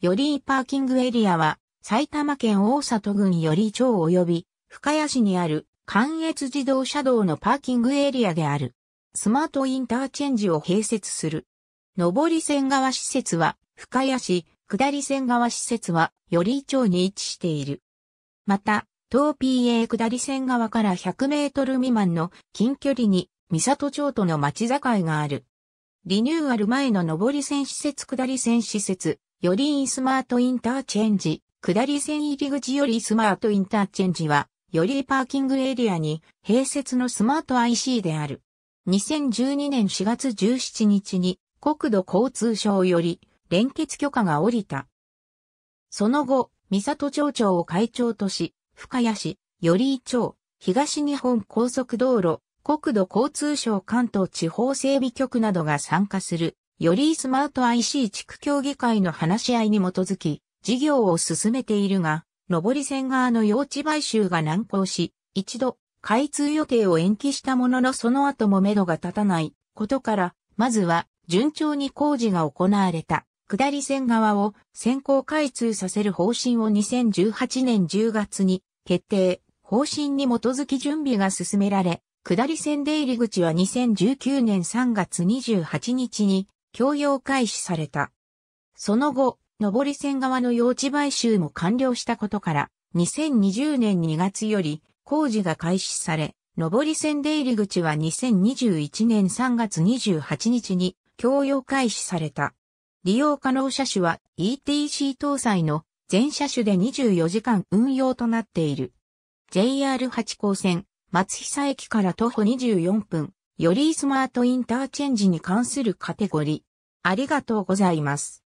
よりパーキングエリアは、埼玉県大里郡より町及び、深谷市にある関越自動車道のパーキングエリアである。スマートインターチェンジを併設する。上り線側施設は深谷市、下り線側施設はより町に位置している。また、東 PA 下り線側から100メートル未満の近距離に三里町との町境がある。リニューアル前の上り線施設下り線施設、よりスマートインターチェンジ、下り線入り口よりスマートインターチェンジは、よりパーキングエリアに併設のスマート IC である。2012年4月17日に国土交通省より連結許可が下りた。その後、三里町長を会長とし、深谷市、寄居町、東日本高速道路、国土交通省関東地方整備局などが参加するよりスマート IC 地区協議会の話し合いに基づき、事業を進めているが、上り線側の用地買収が難航し、一度、開通予定を延期したもののその後も目処が立たないことから、まずは順調に工事が行われた下り線側を先行開通させる方針を2018年10月に決定、方針に基づき準備が進められ、下り線出入り口は2019年3月28日に供用開始された。その後、上り線側の用地買収も完了したことから、2020年2月より工事が開始され、上り線出入り口は2021年3月28日に供用開始された。利用可能車種は ETC 搭載の全車種で24時間運用となっている。j r 八高線、松久駅から徒歩24分、よりスマートインターチェンジに関するカテゴリー。ありがとうございます。